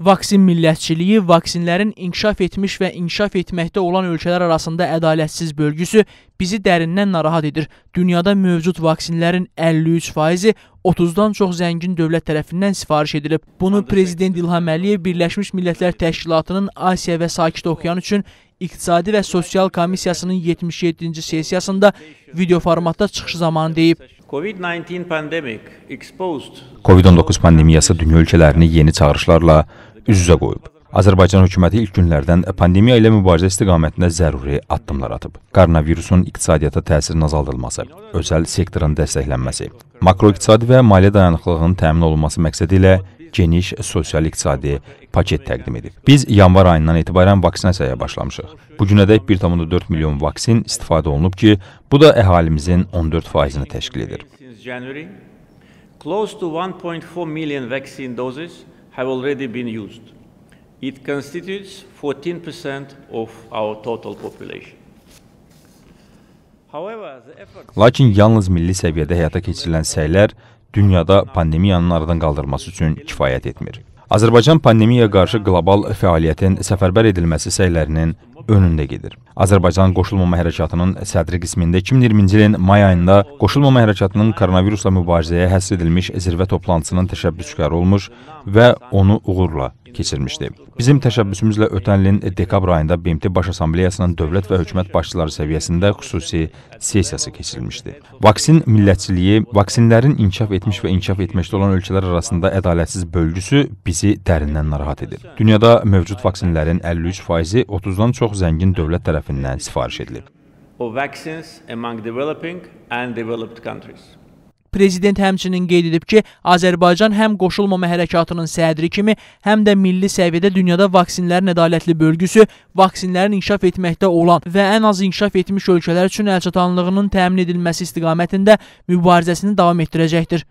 Vaksin millətçiliyi, vaksinlərin inkişaf etmiş və inkişaf etməkdə olan ölkələr arasında ədalətsiz bölgüsü bizi dərindən narahat edir. Dünyada mövcud vaksinlərin 53%-i 30-dan çox zəngin dövlət tərəfindən sifariş edilib. Bunu Prezident İlham Əliyev Birləşmiş Millətlər Təşkilatının Asiya və Sakit Okyan üçün İqtisadi və Sosial Komissiyasının 77-ci sessiyasında video formatda çıxış zamanı deyib. COVID-19 pandemiyası dünya ölkələrini yeni çağırışlarla üz-üzə qoyub. Azərbaycan hökuməti ilk günlərdən pandemiya ilə mübarizə istiqamətində zəruri addımlar atıb. Koronavirusun iqtisadiyyata təsirinin azaldılması, özəl sektorun dəstəklənməsi, makroiqtisadi və maliyyə dayanıqlılığının təmin olunması məqsədi ilə geniş sosial-iqtisadi paket təqdim edib. Biz yanvar ayından etibarən vaksinasiyaya başlamışıq. Bu günədək 1.4 milyon vaksin istifadə olunub ki, bu da əhalimizin 14%-ni təşkil edir. Close to 1.4 million vaccine doses have already been used. It constitutes 14% of our total population. Lakin yalnız milli səviyyədə həyata keçirilən səylər dünyada pandemiyanın aradan qaldırması üçün kifayət etmir. Azərbaycan pandemiyaya qarşı qlobal fəaliyyətin səfərbər edilməsi səylərinin önündə gedir. Azərbaycan Qoşulmama Hərəkatının sədri qismində 2020-ci ilin may ayında Qoşulmama Hərəkatının koronavirusla mübarizəyə həsr edilmiş zirvə toplantısının təşəbbüskarı olmuş və onu uğurla keçirmişdi. Bizim təşəbbüsümüzlə ötən ilin dekabr ayında BMT Baş Assambleyasının dövlət və hökumət başçıları səviyyəsində xüsusi sessiyası keçirilmişdi. Vaksin millətçiliyi, vaksinlərin inkişaf etmiş və inkişaf etməkdə olan ölkələr arasında ədalətsiz bölgüsü bizi dərindən narahat edir. Dünyada mövcud vaksinlərin 53%-i 30-dan çox zəngin dövlət tərəfindən sifariş edilib. Of vaccines among developing and developed countries. Prezident həmçinin qeyd edib ki, Azərbaycan həm qoşulmama hərəkatının sədri kimi, həm də milli səviyyədə dünyada vaksinlərin ədalətli bölgüsü, vaksinlərin inkişaf etməkdə olan və ən az inkişaf etmiş ölkələr üçün əlçatanlığının təmin edilməsi istiqamətində mübarizəsini davam etdirəcəkdir.